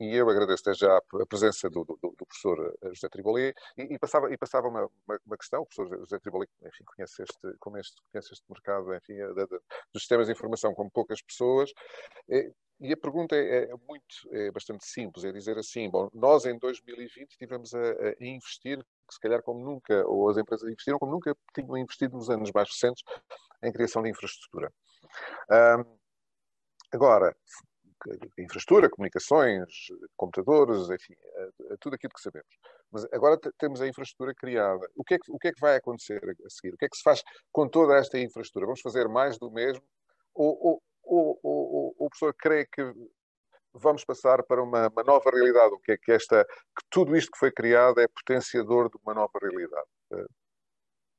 e eu agradeço desde já a presença do, do, do professor eh, José Triboli e, e passava, e passava uma, uma, uma, questão, o professor José Triboli enfim, conhece, este, conhece, conhece este mercado enfim, eh, dos sistemas de informação como poucas pessoas e, eh, e a pergunta é, é, muito, é bastante simples, é dizer assim, bom, nós em 2020 tivemos a, a investir se calhar como nunca, ou as empresas investiram como nunca tinham investido nos anos mais recentes em criação de infraestrutura. Um, Agora, de infraestrutura, comunicações, computadores, enfim, eh, eh, tudo aquilo que sabemos. Mas agora temos a infraestrutura criada. O que, é que, o que é que vai acontecer a seguir? O que é que se faz com toda esta infraestrutura? Vamos fazer mais do mesmo? Ou, ou, ou, ou o professor crê que vamos passar para uma, uma, nova realidade? O que é que esta, que tudo isto que foi criado é potenciador de uma nova realidade? Eh,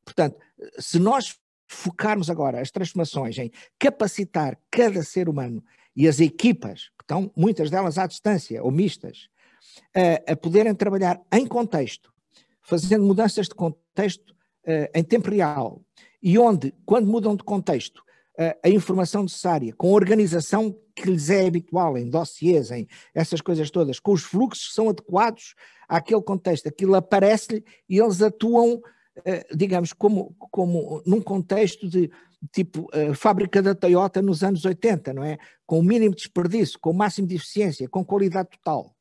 Portanto, se nós focarmos agora as transformações em capacitar cada ser humano e as equipas, que estão muitas delas à distância ou mistas, a, a poderem trabalhar em contexto, fazendo mudanças de contexto a, em tempo real, e onde, quando mudam de contexto, a informação necessária, com a organização que lhes é habitual, em dossiês, em essas coisas todas, com os fluxos que são adequados àquele contexto. Aquilo aparece-lhe e eles atuam eh, digamos, como, como num contexto de tipo eh, fábrica da Toyota nos anos 80, não é? Com o mínimo de desperdício, com o máximo de eficiência, com qualidade total,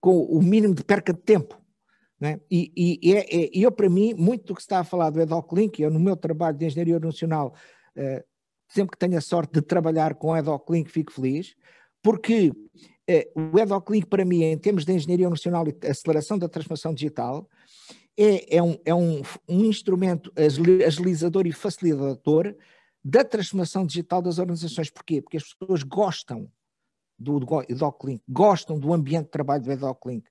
com o mínimo de perca de tempo. É? E, e, é, é, e, eu, para mim, muito do que está a falar do Edoc Link, eu no meu trabalho de engenharia nacional, eh, sempre que tenho a sorte de trabalhar com o Edoc Link, fico feliz, porque o Edoc Link, para mim, em termos de engenharia nacional e aceleração da transformação digital, é, é, um, é um, um instrumento agilizador e facilitador da transformação digital das organizações. Porquê? Porque as pessoas gostam do, do DocLink, gostam do ambiente de trabalho do DocLink,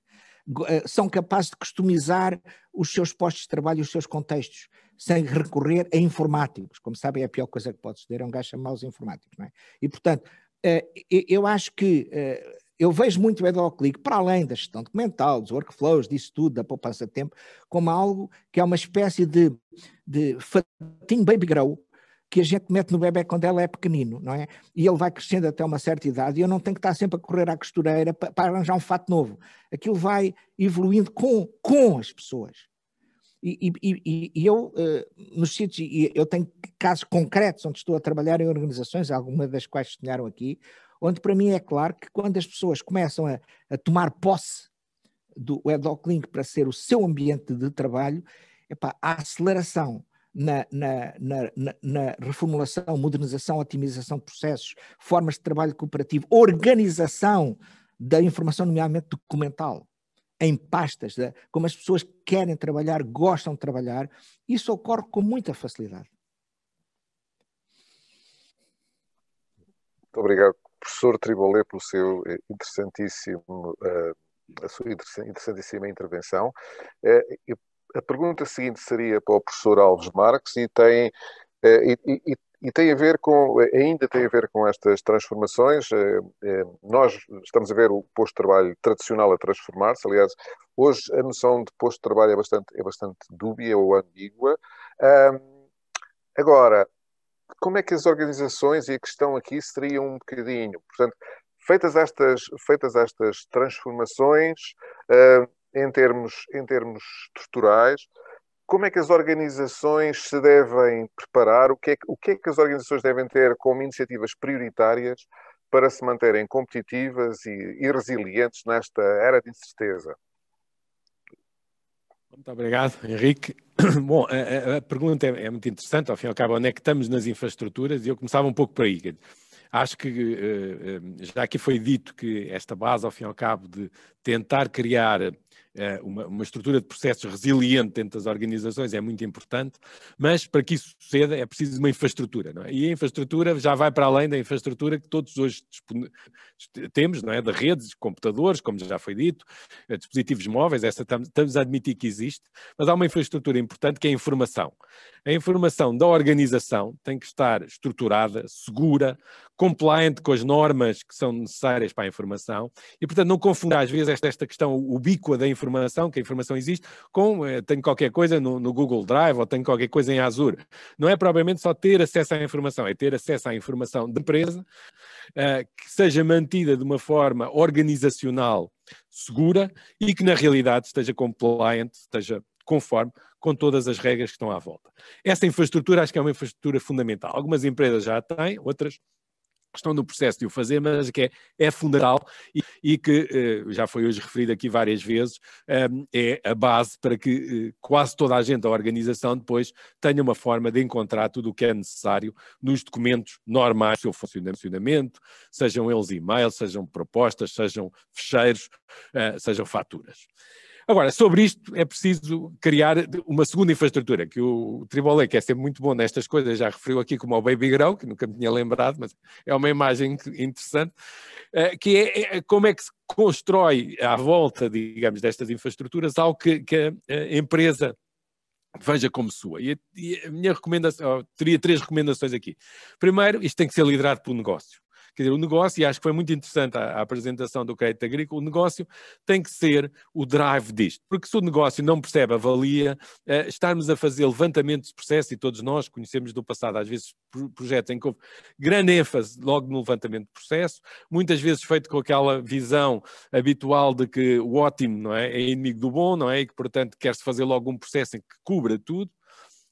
eh, são capazes de customizar os seus postos de trabalho, os seus contextos, sem recorrer a informáticos. Como sabem, é a pior coisa que pode suceder, é um gajo chamar os informáticos. É? E, portanto, eh, eu acho que eh, eu vejo muito o EdoClick, para além da gestão documental, dos workflows, disso tudo, da poupança de tempo, como algo que é uma espécie de, de fatinho baby grow que a gente mete no bebê quando ela é pequenino, não é? E ele vai crescendo até uma certa idade e eu não tenho que estar sempre a correr à costureira para, para arranjar um fato novo. Aquilo vai evoluindo com, com as pessoas. E, e, e, e eu, uh, nos sítios, eu tenho casos concretos onde estou a trabalhar em organizações, algumas das quais sonharam aqui, onde para mim é claro que quando as pessoas começam a, a tomar posse do Edoclink Link para ser o seu ambiente de trabalho, epá, a aceleração na, na, na, na, reformulação, modernização, otimização de processos, formas de trabalho cooperativo, organização da informação, nomeadamente documental, em pastas, de, como as pessoas querem trabalhar, gostam de trabalhar, isso ocorre com muita facilidade. Muito obrigado professor Tribolé pelo seu eh, interessantíssimo, eh, a sua interessantíssima intervenção. Eh, a pergunta seguinte seria para o professor Alves Marques e tem, e, e, e tem a ver com, ainda tem a ver com estas transformações. Nós estamos a ver o posto de trabalho tradicional a transformar-se. Aliás, hoje a noção de posto de trabalho é bastante, é bastante dúbia ou ambígua. Agora, como é que as organizações e a questão aqui seria um bocadinho, portanto, feitas estas, feitas estas transformações uh, em, termos, em termos estruturais, como é que as organizações se devem preparar? O que, é que, o que é que as organizações devem ter como iniciativas prioritárias para se manterem competitivas e, e resilientes nesta era de incerteza? Muito obrigado, Henrique. Bom, a, a pergunta é, é, muito interessante, ao fim e ao cabo, onde é que estamos nas infraestruturas? E eu começava um pouco por aí. Acho que eh, eh, já que foi dito que esta base, ao fim e ao cabo, de tentar criar é uma, uma estrutura de processos resiliente dentro das organizações é muito importante, mas para que isso suceda é preciso uma infraestrutura, não é? E a infraestrutura já vai para além da infraestrutura que todos hoje temos, não é? De redes, computadores, como já foi dito, eh, dispositivos móveis, essa estamos a admitir que existe, mas há uma infraestrutura importante que é a informação. A informação da organização tem que estar estruturada, segura, compliant com as normas que são necessárias para a informação e, portanto, não confundir às vezes esta, esta questão ubíqua da informação informação, que a informação existe, com eh, tenho qualquer coisa no, no, Google Drive ou tenho qualquer coisa em Azure. Não é propriamente só ter acesso à informação, é ter acesso à informação de empresa uh, que seja mantida de uma forma organizacional segura e que na realidade esteja compliant, esteja conforme com todas as regras que estão à volta. Essa infraestrutura acho que é uma infraestrutura fundamental. Algumas empresas já a têm, outras questão do processo de o fazer, mas que é, é fundamental e, e que eh, já foi hoje referido aqui várias vezes, eh, é a base para que eh, quase toda a gente da organização depois tenha uma forma de encontrar tudo o que é necessário nos documentos normais do seu funcionamento, sejam eles e-mails, sejam propostas, sejam fecheiros, eh, sejam faturas. Agora, sobre isto é preciso criar uma segunda infraestrutura, que o Tribolé, que é sempre muito bom nestas coisas, já referiu aqui como ao Baby grão que nunca me tinha lembrado, mas é uma imagem interessante, eh, que é, é, é como é que se constrói à volta, digamos, destas infraestruturas algo que, que a empresa veja como sua. E a, minha recomendação, teria três recomendações aqui. Primeiro, isto tem que ser liderado pelo negócio. Quer dizer, o negócio, e acho que foi muito interessante a, a apresentação do crédito agrícola, o negócio tem que ser o drive disto, porque se o negócio não percebe a valia, eh, estarmos a fazer levantamentos de processo, e todos nós conhecemos do passado, às vezes, projetos em que houve grande ênfase logo no levantamento de processo, muitas vezes feito com aquela visão habitual de que o ótimo não é, é inimigo do bom, não é? E que, portanto, quer-se fazer logo um processo em que cubra tudo,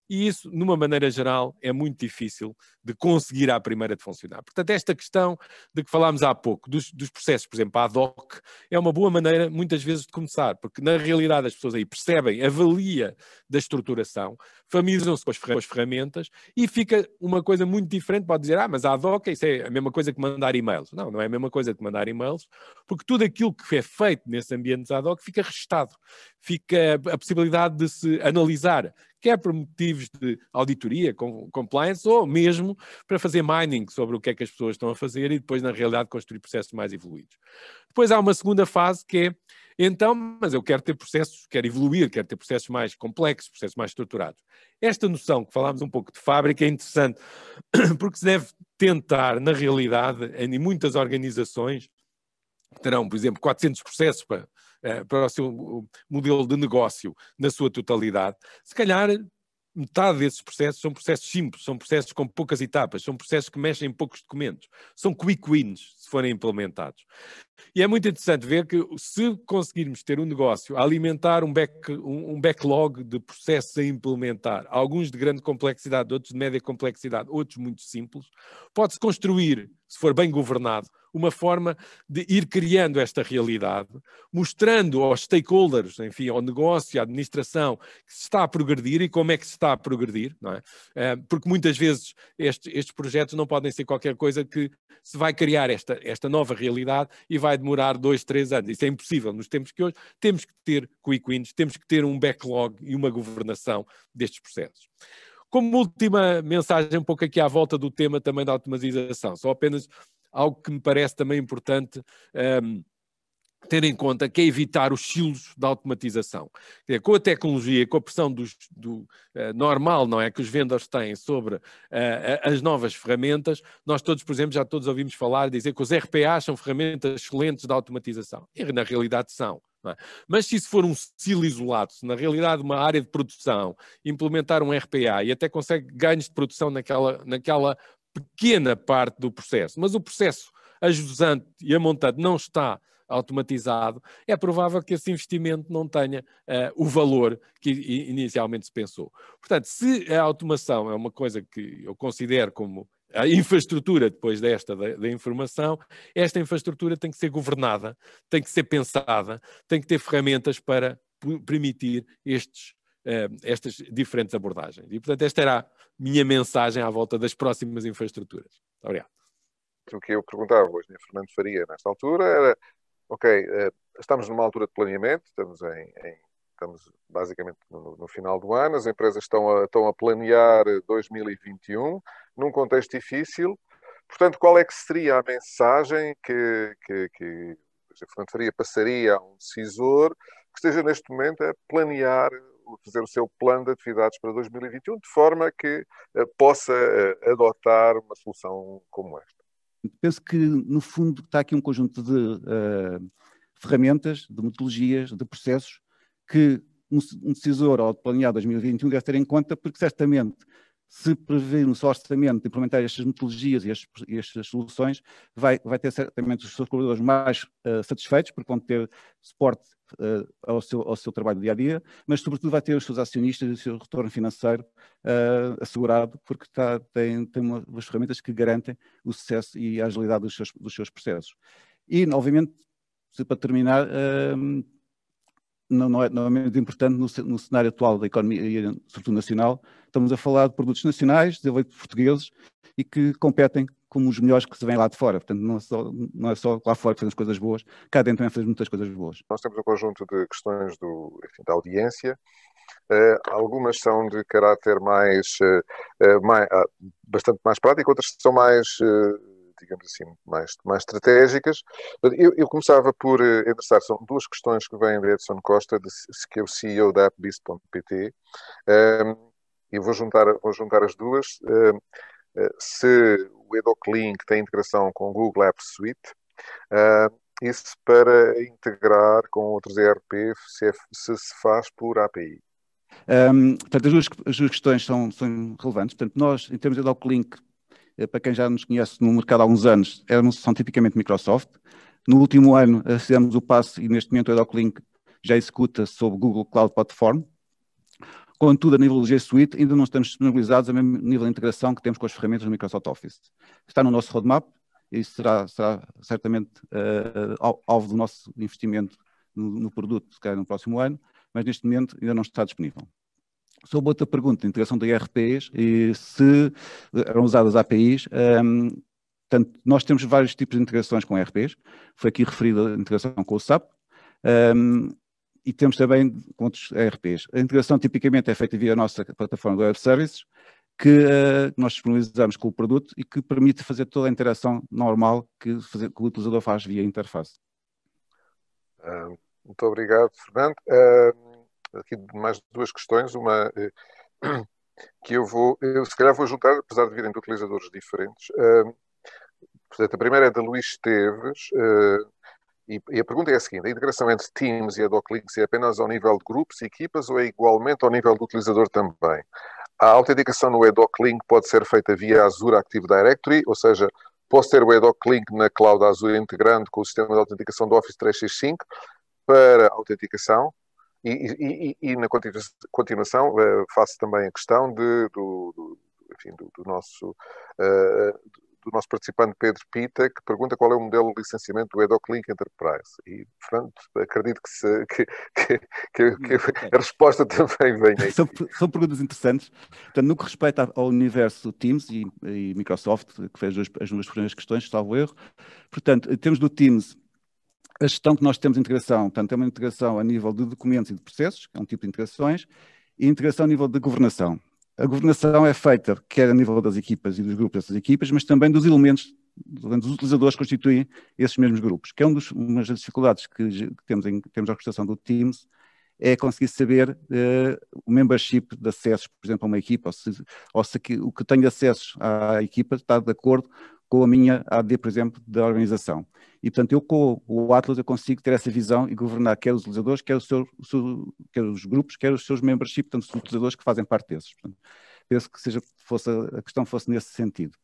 e isso, numa maneira geral, é muito difícil de conseguir à primeira de funcionar. Portanto, esta questão de que falámos há pouco, dos, dos processos, por exemplo, ad hoc, é uma boa maneira, muitas vezes, de começar, porque na realidade as pessoas aí percebem a valia da estruturação, familiarizam-se com, as ferramentas e fica uma coisa muito diferente. Pode dizer, ah, mas ad hoc, isso é a mesma coisa que mandar e-mails. Não, não é a mesma coisa que mandar e-mails, porque tudo aquilo que é feito nesse ambiente ad hoc fica restado, fica a possibilidade de se analisar quer por motivos de auditoria, com, compliance, ou mesmo para fazer mining sobre o que é que as pessoas estão a fazer e depois, na realidade, construir processos mais evoluídos. Depois há uma segunda fase que é, então, mas eu quero ter processos, quero evoluir, quero ter processos mais complexos, processos mais estruturados. Esta noção que falámos um pouco de fábrica é interessante, porque se deve tentar, na realidade, em muitas organizações, terão, por exemplo, 400 processos para, eh, para o seu modelo de negócio na sua totalidade, se calhar metade desses processos são processos simples, são processos com poucas etapas, são processos que mexem em poucos documentos, são quick wins se forem implementados. E é muito interessante ver que se conseguirmos ter um negócio a alimentar um, back, um, um backlog de processos a implementar, alguns de grande complexidade, outros de média complexidade, outros muito simples, pode-se construir se for bem governado, uma forma de ir criando esta realidade, mostrando aos stakeholders, enfim, ao negócio, à administração, que se está a progredir e como é que se está a progredir, não é? Eh, porque muitas vezes este, estes projetos não podem ser qualquer coisa que se vai criar esta, esta nova realidade e vai demorar dois, três anos. Isso é impossível nos tempos que hoje. Temos que ter quick wins, temos que ter um backlog e uma governação destes processos. Como última mensagem, um pouco aqui à volta do tema também da automatização, só apenas algo que me parece também importante. Um, ehm, ter em conta que é evitar os silos da automatização. com a tecnologia, com a pressão dos, do uh, normal, não é, que os vendedores têm sobre uh, as novas ferramentas, nós todos, por exemplo, já todos ouvimos falar, dizer que os RPAs são ferramentas excelentes da automatização. E na realidade são. É? Mas se isso for um silo isolado, se na realidade uma área de produção implementar um RPA e até consegue ganhos de produção naquela, naquela pequena parte do processo, mas o processo ajusante e a montante não está automatizado, é provável que esse investimento não tenha uh, o valor que inicialmente se pensou. Portanto, se a automação é uma coisa que eu considero como a infraestrutura depois desta da, da, informação, esta infraestrutura tem que ser governada, tem que ser pensada, tem que ter ferramentas para permitir estes, uh, estas diferentes abordagens. E, portanto, esta era a minha mensagem à volta das próximas infraestruturas. obrigado. O que eu perguntava hoje, a Fernando Faria, nesta altura, era, ok, uh, estamos numa altura de planeamento, estamos em, em estamos basicamente no, no, final do ano, as empresas estão a, estão a planear 2021, eh, num contexto difícil. Portanto, qual é que seria a mensagem que, que, que a Fernando Faria passaria a um decisor que esteja neste momento a planear, fazer o seu plano de atividades para 2021, de forma que eh, possa eh, adotar uma solução como esta? Penso que, no fundo, está aqui um conjunto de uh, ferramentas, de metodologias, de processos que um, decisor ao planear 2021 deve ter em conta, porque certamente se prever no seu orçamento implementar estas metodologias e estas, soluções, vai, vai, ter certamente os seus colaboradores mais uh, satisfeitos, porque vão ter suporte uh, ao, seu, ao, seu, trabalho dia a dia, mas, sobretudo, vai ter os seus acionistas e o seu retorno financeiro uh, assegurado, porque está tem, tem umas ferramentas que garantem o sucesso e a agilidade dos seus, dos seus processos. E, obviamente, para terminar, não, não, é, não é menos importante no, no, cenário atual da economia, sobretudo nacional, estamos a falar de produtos nacionais, desenvolvidos portugueses e que competem como os melhores que se vêm lá de fora. Portanto, não é, só, não é só lá fora que fazemos coisas boas, cá dentro também fazemos muitas coisas boas. Nós temos um conjunto de questões do, enfim, da audiência, Uh, algumas são de caráter mais, uh, eh, uh, eh, mais ah, bastante mais prático, outras são mais digamos assim, mais, mais estratégicas. Eu, eu começava por eh, endereçar, são duas questões que vêm de Edson Costa, de, que é o CEO da AppBiz.pt, um, e vou juntar, vou juntar as duas. Um, eh, se o EdocLink tem integração com o Google App Suite, um, isso para integrar com outros ERP, se, é, se se faz por API. Um, portanto, as duas, as duas questões são, são, relevantes. Portanto, nós, em termos de EdocLink, eh, para quem já nos conhece no mercado há alguns anos, era uma tipicamente Microsoft. No último ano eh, fizemos o passo e neste momento o Edoclink já executa sob Google Cloud Platform. Contudo, a nível do G Suite, ainda não estamos disponibilizados ao mesmo nível de integração que temos com as ferramentas do Microsoft Office. Está no nosso roadmap e será, será certamente uh, alvo do nosso investimento no, no produto, se calhar no próximo ano, mas neste momento ainda não está disponível. Sobre outra pergunta, de integração de IRPs e se eh, eram usadas APIs, um, ehm, portanto, nós temos vários tipos de integrações com IRPs, foi aqui referida a integração com o SAP, um, ehm, e temos também com outros IRPs. A integração tipicamente é feita via a nossa plataforma de Web Services, que uh, nós disponibilizamos com o produto e que permite fazer toda a interação normal que, fazer, que o utilizador faz via interface. Ehm, muito obrigado, Fernando. Uh aqui mais duas questões, uma eh, que eu vou, eu se calhar vou juntar, apesar de virem de utilizadores diferentes. Portanto, a primeira é da Luís Esteves, eh, e, a pergunta é a seguinte: a integração entre Teams e AdHocLinks é apenas ao nível de grupos e equipas ou é igualmente ao nível do utilizador também? A autenticação no EdocLink pode ser feita via Azure Active Directory, ou seja, posso ter o EdocLink na cloud Azure integrando com o sistema de autenticação do Office 365 para autenticação e, e, e, na continuação uh, faço também a questão de, do, do, enfim, do, do nosso, uh, do nosso participante Pedro Pita, que pergunta qual é o modelo de licenciamento do Link Enterprise. E, Fernando, acredito que, se, que, que, que, hum, a resposta também vem aí. São, são, perguntas interessantes. Portanto, no que respeita ao universo Teams e, e Microsoft, que fez as duas primeiras questões, salvo erro, portanto, temos do Teams a gestão que nós temos de integração, portanto, é uma integração a nível de documentos e de processos, que é um tipo de integrações, e integração a nível de governação. A governação é feita quer a nível das equipas e dos grupos dessas equipas, mas também dos elementos, dos utilizadores que constituem esses mesmos grupos, que é um dos, uma das dificuldades que, temos em termos de orquestração do Teams, é conseguir saber uh, o membership de acessos, por exemplo, a uma equipa, ou se, ou se que, o que tenho acessos à equipa está de acordo com a minha AD, por exemplo, da organização. E, portanto, eu com o Atlas eu consigo ter essa visão e governar quer os utilizadores, quer, seu, seu, quer os grupos, quer os seus membership, portanto, os utilizadores que fazem parte desses. Portanto, penso que seja, fosse, a questão fosse nesse sentido.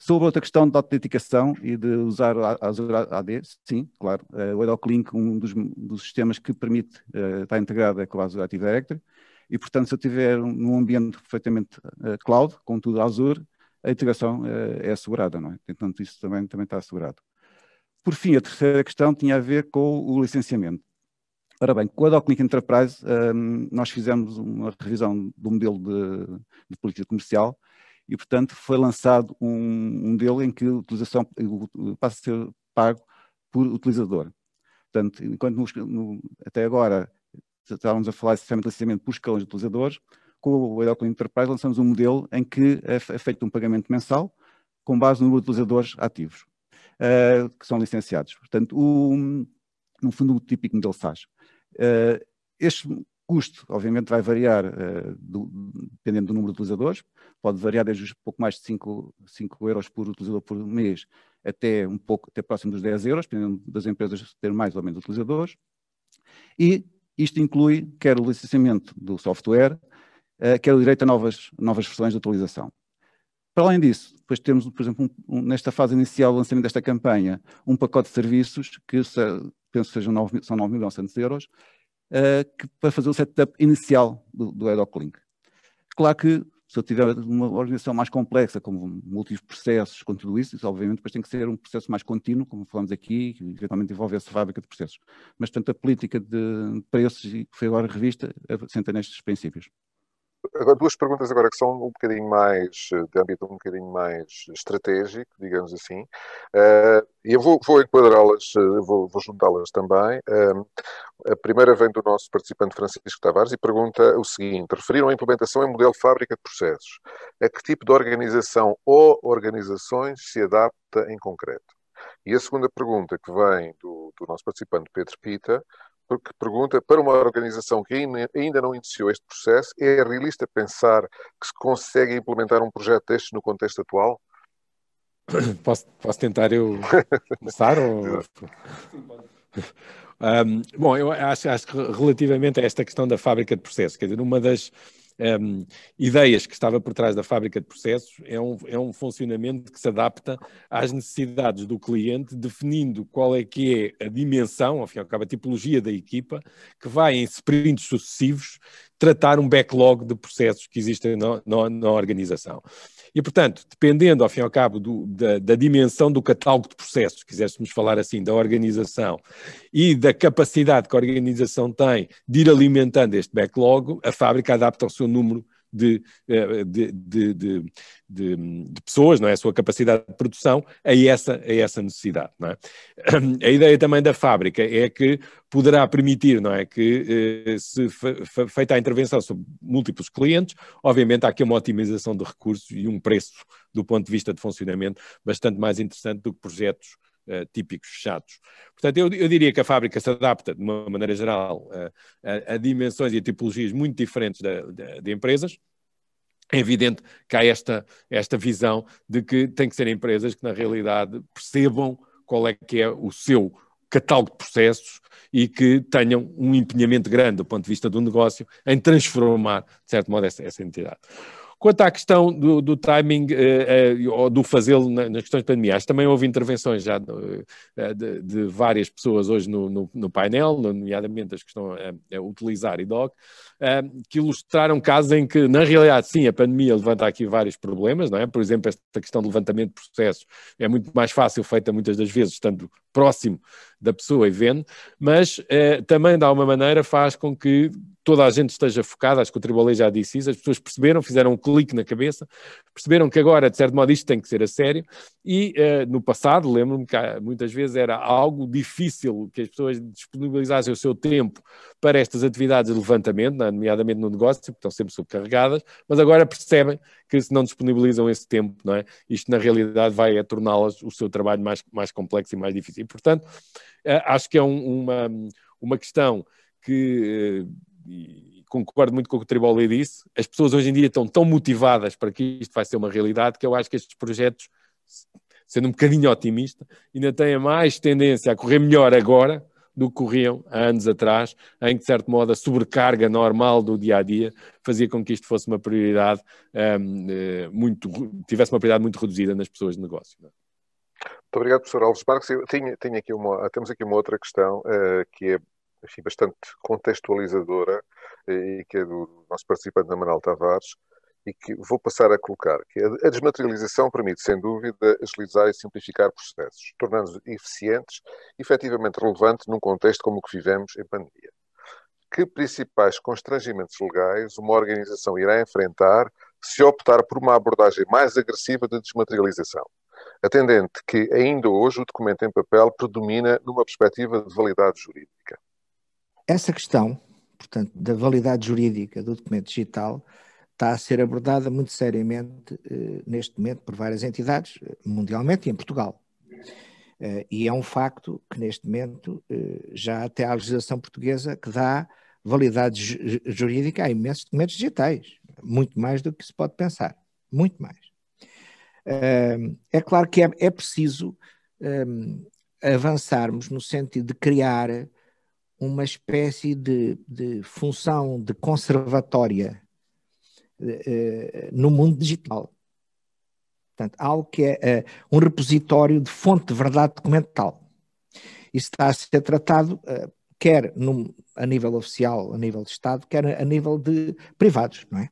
Sobre outra questão da autenticação e de usar Azure AD, sim, claro. Eh, o Adoclink Link, um dos, dos sistemas que permite, eh, está integrado é com a Azure Active Directory, e portanto se eu tiver num ambiente perfeitamente eh, cloud, com tudo Azure, a integração é assegurada, não é? Portanto isso também, também está assegurado. Por fim, a terceira questão tinha a ver com o licenciamento. Ora bem, com a DocLink Enterprise, um, ehm, nós fizemos uma revisão do modelo de, de política comercial e, portanto, foi lançado um, modelo em que a utilização passa a ser pago por utilizador. Portanto, enquanto nos, no, até agora estávamos a falar de sistema de licenciamento por escalões de utilizadores, com o Heroku Enterprise lançamos um modelo em que é, é feito um pagamento mensal com base no número de utilizadores ativos uh, que são licenciados. Portanto, um no fundo, o típico modelo SaaS. Uh, este custo, obviamente, vai variar uh, do, dependendo do número de utilizadores, pode variar desde um pouco mais de 5, 5 euros por utilizador por mês até um pouco, até próximo dos 10 euros, dependendo das empresas ter mais ou menos utilizadores. E isto inclui quer o licenciamento do software, eh, quer o direito a novas, novas versões de atualização. Para além disso, depois temos, por exemplo, um, um, nesta fase inicial do lançamento desta campanha, um pacote de serviços, que se, penso que são 9, são 9.900 euros, uh, que, para fazer o setup inicial do, do Link. Claro que se eu tiver uma organização mais complexa, como múltiplos processos, com tudo isso, isso obviamente depois tem que ser um processo mais contínuo, como falamos aqui, que eventualmente envolve a fábrica de processos. Mas, portanto, a política de preços, que foi agora revista, assenta nestes princípios. Agora, duas perguntas agora que são um bocadinho mais, eh, de âmbito um bocadinho mais estratégico, digamos assim, uh, e eu vou, vou enquadrá-las, eh, vou, vou juntá-las também. Uh, a primeira vem do nosso participante Francisco Tavares e pergunta o seguinte, referiram a implementação em modelo fábrica de processos. A que tipo de organização ou organizações se adapta em concreto? E a segunda pergunta que vem do, do nosso participante Pedro Pita, porque pergunta para uma organização que ainda não iniciou este processo, é realista pensar que se consegue implementar um projeto deste no contexto atual? Posso, posso tentar eu começar? ou... um, bom, eu acho, acho que relativamente a esta questão da fábrica de processo, quer dizer, uma das, um, ideias que estava por trás da fábrica de processos é um, é um funcionamento que se adapta às necessidades do cliente, definindo qual é que é a dimensão, afinal cabo, a tipologia da equipa, que vai em sprints sucessivos tratar um backlog de processos que existem na, na, na organização. E, portanto, dependendo, ao fim e ao cabo, do, da, da, dimensão do catálogo de processos, quiséssemos falar assim, da organização e da capacidade que a organização tem de ir alimentando este backlog, a fábrica adapta o seu número eh, de, de, de, de, pessoas, não é? a sua capacidade de produção, a essa, a essa necessidade. Não é? A ideia também da fábrica é que poderá permitir não é, que, eh, se feita a intervenção sobre múltiplos clientes, obviamente há aqui uma otimização de recursos e um preço, do ponto de vista de funcionamento, bastante mais interessante do que projetos uh, típicos fechados. Portanto, eu, eu, diria que a fábrica se adapta, de uma maneira geral, uh, a, a, dimensões e a tipologias muito diferentes da, da, de empresas. É evidente que há esta, esta visão de que tem que ser empresas que, na realidade, percebam qual é que é o seu catálogo de processos e que tenham um empenhamento grande do ponto de vista do negócio em transformar, de certo modo, essa, essa entidade. Quanto à questão do, do timing eh, eh, ou do fazê-lo nas questões de pandemia, acho que também houve intervenções já eh, de, de várias pessoas hoje no, no, no painel, nomeadamente as que estão a, a utilizar IDOC. Uh, que ilustraram casos em que, na realidade, sim, a pandemia levanta aqui vários problemas, não é? Por exemplo, esta questão do levantamento de processos é muito mais fácil feita muitas das vezes estando próximo da pessoa e vendo, mas eh, também de alguma maneira faz com que toda a gente esteja focada, acho que o Tribolei já disse isso, as pessoas perceberam, fizeram um clique na cabeça, perceberam que agora, de certo modo, isto tem que ser a sério, e eh, no passado, lembro-me que ah, muitas vezes era algo difícil que as pessoas disponibilizassem o seu tempo para estas atividades de levantamento, não é? nomeadamente no negócio, porque estão sempre subcarregadas, mas agora percebem que se não disponibilizam esse tempo, não é? Isto na realidade vai torná-las o seu trabalho mais, mais complexo e mais difícil. E, portanto, eh, acho que é um, uma, uma questão que eh, concordo muito com o que o Tribolé disse, as pessoas hoje em dia estão tão motivadas para que isto vai ser uma realidade que eu acho que estes projetos, sendo um bocadinho otimista, ainda têm mais tendência a correr melhor agora do que corriam há anos atrás, em que, de certo modo, a sobrecarga normal do dia a dia fazia com que isto fosse uma prioridade um, eh, muito, tivesse uma prioridade muito reduzida nas pessoas de negócio. É? Muito obrigado, professor Alves Marques. Eu aqui uma, ah, temos aqui uma outra questão uh, que é enfim, bastante contextualizadora eh, e que é do nosso participante Amaral Tavares, e que vou passar a colocar, que é a desmaterialização permite, sem dúvida, agilizar e simplificar processos, tornando-os eficientes e efetivamente relevantes num contexto como o que vivemos em pandemia. Que principais constrangimentos legais uma organização irá enfrentar se optar por uma abordagem mais agressiva de desmaterialização? Atendente que ainda hoje o documento em papel predomina numa perspectiva de validade jurídica. Essa questão, portanto, da validade jurídica do documento digital, está a ser abordada muito seriamente eh, neste momento por várias entidades, eh, mundialmente e em Portugal. Eh, e é um facto que neste momento já até há legislação portuguesa que dá validade jurídica a imensos documentos digitais, muito mais do que se pode pensar, muito mais. Ehm, é claro que é, é preciso ehm, avançarmos no sentido de criar uma espécie de, de função de conservatória eh, eh, no mundo digital. Portanto, algo que é eh, um repositório de fonte de verdade documental. Isso está a ser tratado quer no, a nível oficial, a nível de Estado, quer a nível de privados, não é?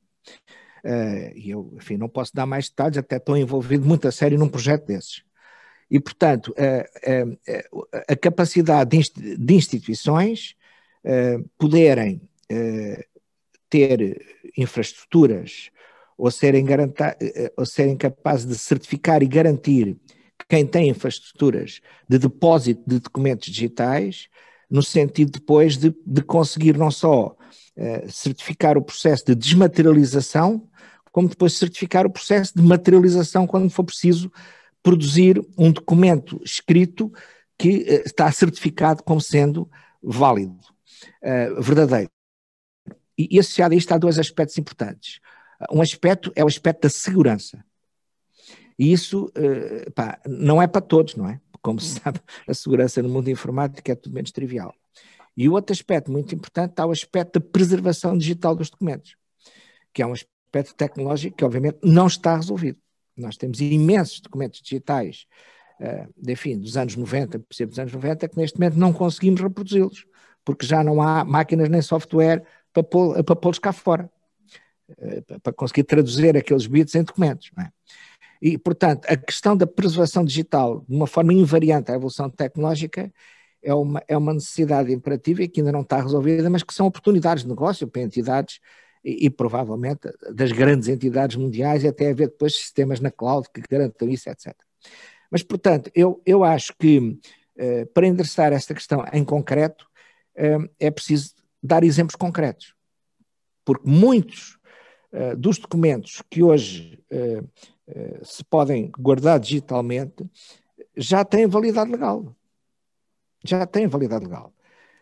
E eu, enfim, não posso dar mais detalhes, até estou envolvido muito a sério num projeto desses. E, portanto, a, a capacidade de instituições poderem ter infraestruturas ou serem, garanta eh, ou serem capazes de certificar e garantir quem tem infraestruturas de depósito de documentos digitais, no sentido depois de, de conseguir não só eh, certificar o processo de desmaterialização, como depois certificar o processo de materialização quando for preciso produzir um documento escrito que eh, está certificado como sendo válido, verdadeiro. E, e associado a isto há dois aspectos importantes. Um aspecto é o aspecto da segurança. E isso eh, pá, não é para todos, não é? Como se sabe, a segurança no mundo informático é tudo menos trivial. E o outro aspecto muito importante está o aspecto da preservação digital dos documentos, que é um aspecto tecnológico que, obviamente, não está resolvido. Nós temos imensos documentos digitais, uh, enfim, dos anos 90, por exemplo, dos anos 90, que neste momento não conseguimos reproduzi-los, porque já não há máquinas nem software para, pô, para los cá fora, eh, para conseguir traduzir aqueles bits em documentos. É? E, portanto, a questão da preservação digital, de uma forma invariante à evolução tecnológica, é uma, é uma necessidade imperativa e que ainda não está resolvida, mas que são oportunidades de negócio para entidades e, e, provavelmente das grandes entidades mundiais, e até haver depois sistemas na cloud que garantam isso, etc. Mas, portanto, eu, eu acho que eh, para endereçar esta questão em concreto, eh, é preciso dar exemplos concretos, porque muitos uh, dos documentos que hoje uh, uh, se podem guardar digitalmente já têm validade legal. Já têm validade legal.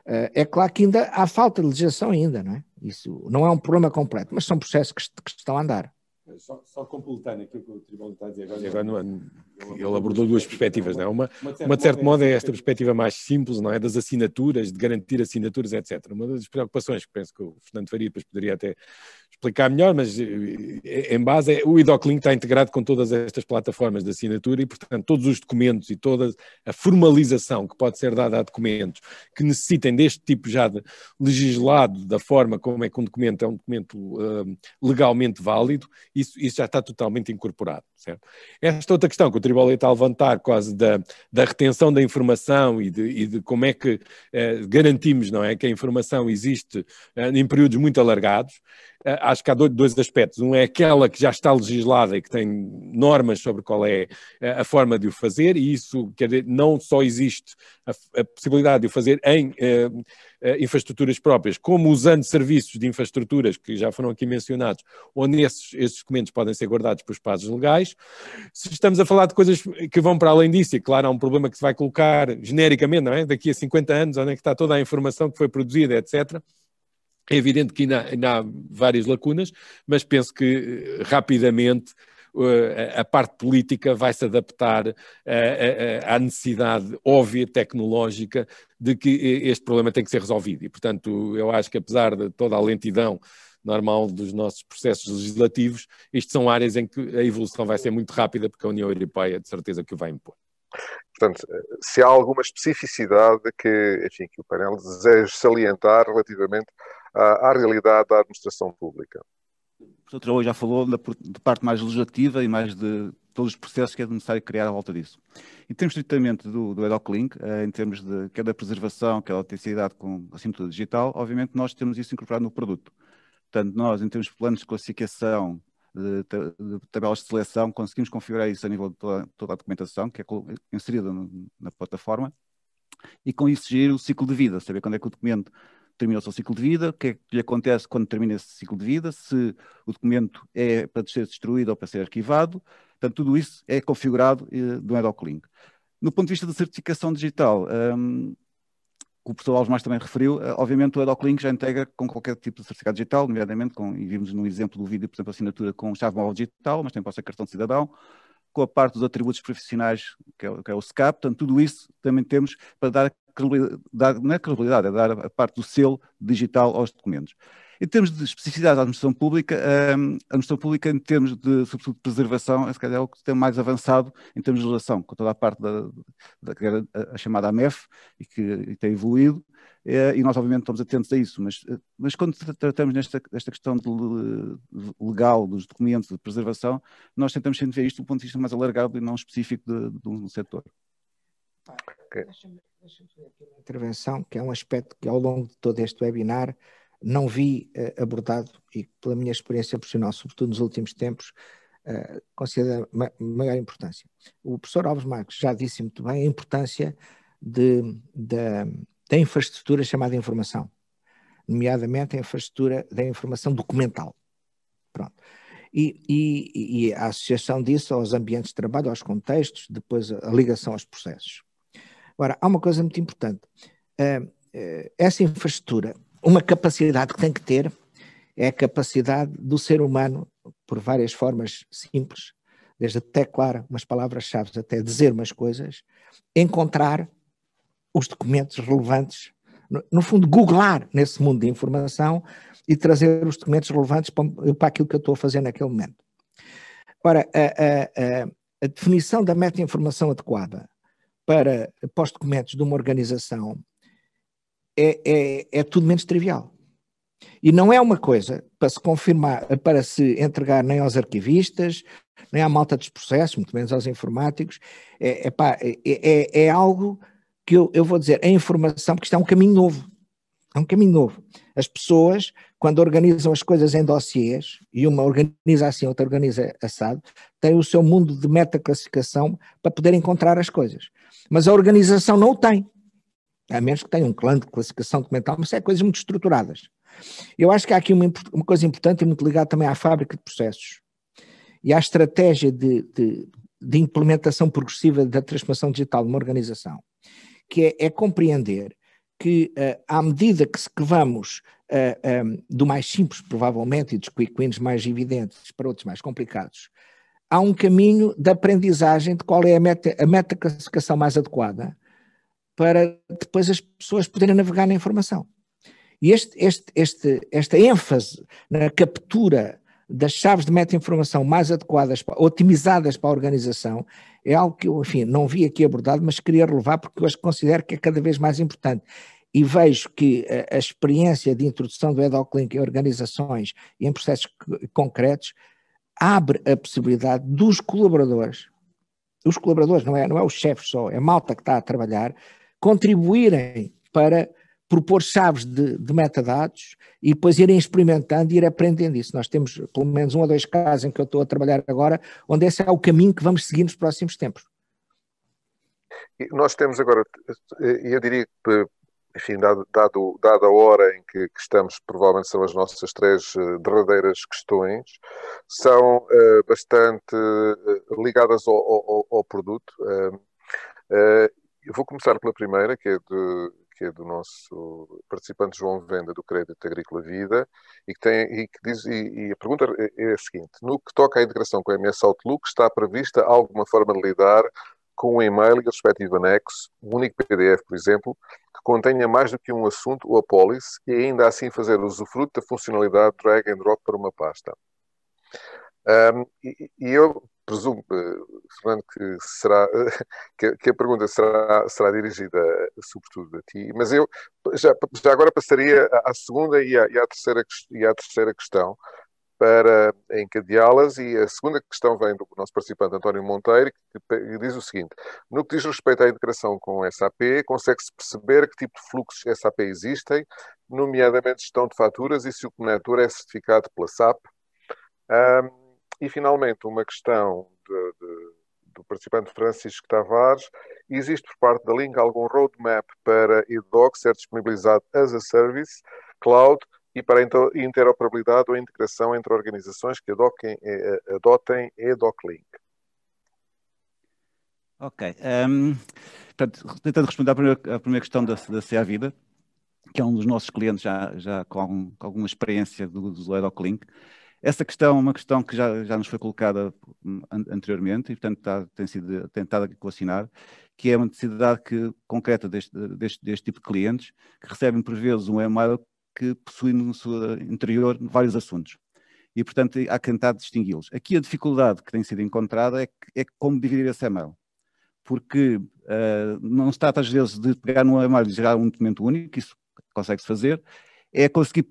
é claro que ainda há falta de legislação ainda, não é? Isso não é um problema completo, mas são processos que, que estão a andar. Só, só completando aquilo que o Tribunal está a dizer agora, e agora no, ele abordou duas perspectivas, não é? Uma, uma de certo modo é, é esta perspectiva mais simples, não é? Das assinaturas, de garantir assinaturas, etc. Uma das preocupações que penso que o Fernando Faria depois poderia até explicar melhor, mas eh, eh, em base é, o IDOCLINK está integrado com todas estas plataformas de assinatura e, portanto, todos os documentos e toda a formalização que pode ser dada a documentos que necessitem deste tipo já de, legislado, da forma como é que um documento é um documento eh, legalmente válido, isso, isso já está totalmente incorporado, certo? Esta outra questão que Tribunal está a levantar, quase da, da retenção da informação e de, e de como é que eh, garantimos, não é, que a informação existe eh, em períodos muito alargados, eh, acho que há dois aspectos. Um é aquela que já está legislada e que tem normas sobre qual é eh, a forma de o fazer, e isso quer dizer, não só existe a, a possibilidade de o fazer em eh, infraestruturas próprias, como usando serviços de infraestruturas que já foram aqui mencionados, onde esses, esses documentos podem ser guardados por espaços legais. Se estamos a falar de coisas que vão para além disso, e claro, há um problema que se vai colocar genericamente, não é? Daqui a 50 anos, onde é que está toda a informação que foi produzida, etc é evidente que ainda, ainda há várias lacunas, mas penso que eh, rapidamente eh, a parte política vai se adaptar eh, à necessidade óbvia tecnológica de que este problema tem que ser resolvido. E, portanto, eu acho que apesar de toda a lentidão normal dos nossos processos legislativos, isto são áreas em que a evolução vai ser muito rápida, porque a União Europeia de certeza que o vai impor. Portanto, se há alguma especificidade que, enfim, que o painel deseja salientar relativamente à, realidade da administração pública. O professor Traou já falou da, parte mais legislativa e mais de todos os processos que é necessário criar à volta disso. Em termos estritamente do, do EdoClink, eh, em termos de quer é da preservação, quer é da autenticidade com a cintura digital, obviamente nós temos isso incorporado no produto. Portanto, nós, em termos de planos de classificação, de, tabelas de seleção, conseguimos configurar isso a nível de toda, toda a documentação que é inserida na plataforma e com isso gerir o ciclo de vida, saber quando é que o documento terminou o seu ciclo de vida, o que é que lhe acontece quando termina esse ciclo de vida, se o documento é para ser destruído ou para ser arquivado. Portanto, tudo isso é configurado eh, do EDOCLINK. No ponto de vista da certificação digital, um, ehm, o professor Alves mais também referiu, eh, obviamente o EDOCLINK já integra com qualquer tipo de certificado digital, nomeadamente, com, e vimos no exemplo do vídeo, por exemplo, assinatura com chave móvel digital, mas também pode ser cartão de cidadão, com a parte dos atributos profissionais, que é, que é o SCAP, portanto, tudo isso também temos para dar credibilidade, não é credibilidade, é dar a parte do selo digital aos documentos. Em termos de especificidade da administração pública, hum, a administração pública, em termos de, sobretudo, de preservação, é se calhar é o que tem mais avançado em termos de legislação, com toda a parte da, da a chamada AMEF, e que e tem evoluído, é, e nós, obviamente, estamos atentos a isso, mas, mas quando tratamos nesta, questão de, de legal dos documentos de preservação, nós tentamos sempre ver isto do ponto de vista mais alargado e não específico de, de um setor que intervenção, que é um aspecto que ao longo de todo este webinar não vi uh, abordado e pela minha experiência profissional, sobretudo nos últimos tempos, uh, eh, considero ma maior importância. O professor Alves Marques já disse muito bem a importância de, da, da infraestrutura chamada informação, nomeadamente a infraestrutura da informação documental. Pronto. E, e, e, a associação disso aos ambientes de trabalho, aos contextos, depois a ligação aos processos. Agora, há uma coisa muito importante. Ah, ah, essa infraestrutura, uma capacidade que tem que ter é a capacidade do ser humano, por várias formas simples, desde até, claro, umas palavras-chave até dizer umas coisas, encontrar os documentos relevantes, no, no, fundo, googlar nesse mundo de informação e trazer os documentos relevantes para, para aquilo que eu estou a fazer naquele momento. Ora, a, a, a, a definição da meta-informação adequada para pós-documentos de uma organização é, é, é tudo menos trivial. E não é uma coisa para se confirmar, para se entregar nem aos arquivistas, nem à malta dos processos, muito menos aos informáticos. É, é, pá, é, é, é algo que eu, eu, vou dizer, a informação, porque isto é um caminho novo. É um caminho novo. As pessoas, quando organizam as coisas em dossiês, e uma organiza assim, outra organiza assado, têm o seu mundo de meta classificação para poder encontrar as coisas. Mas a organização não o tem. A menos que tenha um plano de classificação documental, mas é coisas muito estruturadas. Eu acho que há aqui uma, uma coisa importante e muito ligada também à fábrica de processos e à estratégia de, de, de implementação progressiva da transformação digital de uma organização, que é, é compreender que uh, à medida que, que vamos uh, eh, um, eh, do mais simples, provavelmente, e dos quick wins mais evidentes para outros mais complicados, há um caminho de aprendizagem de qual é a meta, a meta classificação mais adequada para depois as pessoas poderem navegar na informação. E este, este, este, esta ênfase na captura das chaves de meta-informação mais adequadas, otimizadas para a organização, é algo que eu, enfim, não vi aqui abordado, mas queria relevar porque hoje considero que é cada vez mais importante. E vejo que a, a experiência de introdução do EDOCLINK em organizações e em processos concretos abre a possibilidade dos colaboradores, os colaboradores, não é, não é o chefe só, é a malta que está a trabalhar, contribuírem para propor chaves de, de, metadados e depois irem experimentando e ir aprendendo isso. Nós temos pelo menos um ou dois casos em que eu estou a trabalhar agora, onde esse é o caminho que vamos seguir nos próximos tempos. Nós temos agora, e eu diria que enfim, dado, dado, dada a hora em que, que, estamos, provavelmente são as nossas três uh, eh, derradeiras questões, são uh, bastante uh, ligadas ao, ao, ao produto. vou começar pela primeira, que é, de, que é do nosso participante João Venda, do Crédito Agrícola Vida, e que, tem, e que diz, e, e a pergunta é, é a seguinte, no que toca à integração com a MS Outlook, está prevista alguma forma de lidar com o e-mail e o respectivo anexo, um único PDF, por exemplo, contenha mais do que um assunto ou a apólice e ainda assim fazer usufruto da funcionalidade drag and drop para uma pasta. Um, e, e, eu presumo, eh, Fernando, que, será, que, que, a pergunta será, será dirigida sobretudo a ti, mas eu já, já agora passaria à segunda e à, e à terceira, e à terceira questão, para encadeá-las. E a segunda questão vem do nosso participante António Monteiro, que diz o seguinte: no que diz respeito à integração com SAP, consegue-se perceber que tipo de fluxos SAP existem, nomeadamente gestão de faturas e se o conector é certificado pela SAP. Um, e finalmente, uma questão de, de, do participante Francisco Tavares. Existe por parte da Link algum roadmap para EDOC ser disponibilizado as a service cloud e para a interoperabilidade ou integração entre organizações que adoquem, eh, eh, adotem EDOCLINK. Ok. Um, ehm, portanto, tentando responder à primeira, à primeira questão da, da CA Vida, que é um dos nossos clientes já, já com, algum, com alguma experiência do, do EDOCLINK, essa questão é uma questão que já, já nos foi colocada hum, anteriormente e, portanto, está, tem sido tentada colacionar, que é uma necessidade que, concreta deste, deste, deste tipo de clientes, que recebem, por vezes, um e-mail que possuímos no seu interior vários assuntos. E, portanto, há que tentar distingui-los. Aqui a dificuldade que tem sido encontrada é, é como dividir esse e-mail. Porque uh, não se trata, às vezes, de pegar num e-mail e gerar um documento único, isso consegue-se fazer, é conseguir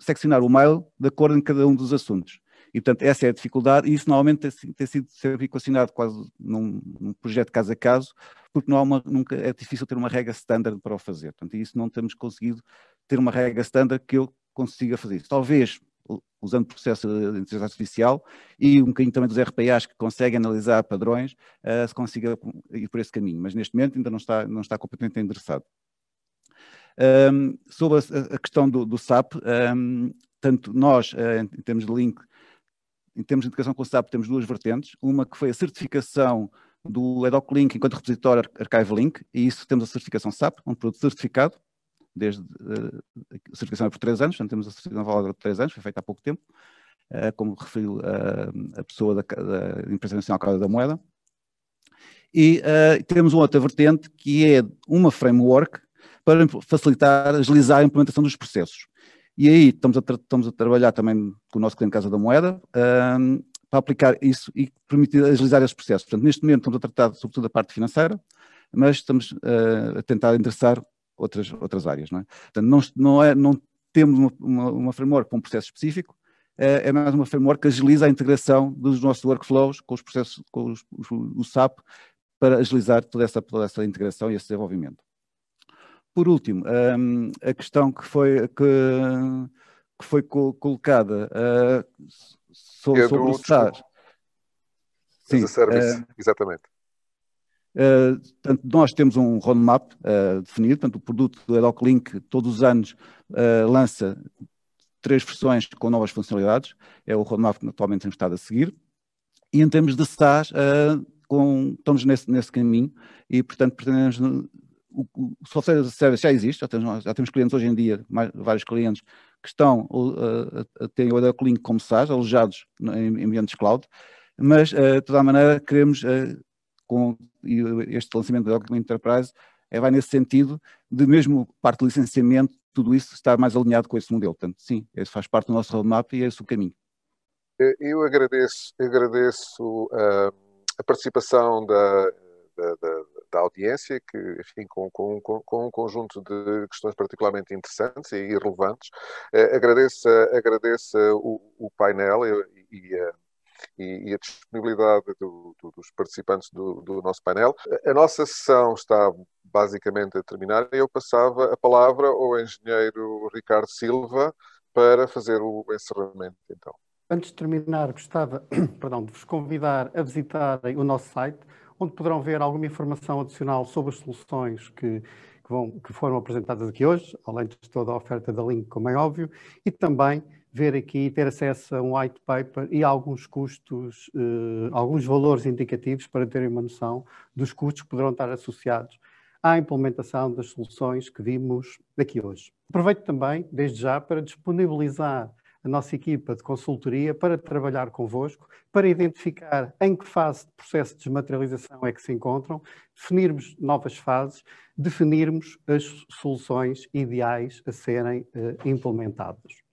seccionar o e mail de acordo em cada um dos assuntos. E, portanto, essa é a dificuldade, e isso normalmente tem, tem sido sempre equacionado quase num, num, projeto caso a caso, porque não há uma, nunca é difícil ter uma regra standard para o fazer. Portanto, isso não temos conseguido ter uma regra standard que eu consiga fazer isso. Talvez usando processo de inteligência artificial e um bocadinho também dos RPAs que conseguem analisar padrões, uh, se consiga ir por esse caminho, mas neste momento ainda não está, não está completamente endereçado. Um, sobre a, a, questão do, do SAP, um, tanto nós, uh, em termos de link, em termos de integração com o SAP, temos duas vertentes, uma que foi a certificação do EDOC Link enquanto repositório Archive Link, e isso temos a certificação SAP, um produto certificado, desde eh, a certificação é por três anos, portanto temos a certificação válida de três anos, foi feita há pouco tempo, eh, como referiu eh, a pessoa da, da Empresa Nacional Casa da Moeda. E temos uma outra vertente que é uma framework para facilitar, agilizar a implementação dos processos. E aí estamos a, estamos a trabalhar também com o nosso cliente Casa da Moeda, ehm, para aplicar isso e permitir agilizar esses processos. Portanto, neste momento estamos a tratar sobretudo da parte financeira, mas estamos uh, a tentar endereçar outras, outras áreas. Não é? Portanto, não, não, é, não temos uma, uma, uma framework para um processo específico, é, é mais uma framework que agiliza a integração dos nossos workflows com os processos, com os, o, o SAP, para agilizar toda essa, toda essa integração e esse desenvolvimento. Por último, um, a questão que foi, que, que foi colocada uh, so, sobre o SAR. Sim, service, uh, exatamente. Eh, portanto, nós temos um roadmap uh, definido, portanto, o produto EdocLink todos os anos uh, lança três versões com novas funcionalidades, é o roadmap que atualmente temos estado a seguir, e em termos de SaaS, uh, com, estamos nesse, nesse caminho e, portanto, pretendemos o, o software as a service já existe, já temos, já temos clientes hoje em dia, mais, vários clientes que estão, uh, a, a, têm o Adobe Link como SaaS, alojados em, em ambientes cloud, mas uh, de toda a maneira queremos uh, com uh, este lançamento da Open Enterprise é, vai nesse sentido de mesmo parte do licenciamento, tudo isso está mais alinhado com esse modelo. Portanto, sim, isso faz parte do nosso roadmap e é esse o caminho. Eu agradeço, agradeço a, ah, a participação da, da, da, da, audiência, que, enfim, com, com, com, um conjunto de questões particularmente interessantes e relevantes. Eh, agradeço, agradeço o, o painel e, e a e, e a disponibilidade do, do, dos participantes do, do nosso painel. A, nossa sessão está basicamente a terminar e eu passava a palavra ao engenheiro Ricardo Silva para fazer o encerramento, então. Antes de terminar, gostava perdão, de vos convidar a visitarem o nosso site, onde poderão ver alguma informação adicional sobre as soluções que, que, vão, que foram apresentadas aqui hoje, além de toda a oferta da Link, como é óbvio, e também ver aqui, ter acesso a um white paper e alguns custos, eh, alguns valores indicativos para terem uma noção dos custos que poderão estar associados à implementação das soluções que vimos aqui hoje. Aproveito também, desde já, para disponibilizar a nossa equipa de consultoria para trabalhar convosco, para identificar em que fase de processo de desmaterialização é que se encontram, definirmos novas fases, definirmos as soluções ideais a serem eh, implementadas.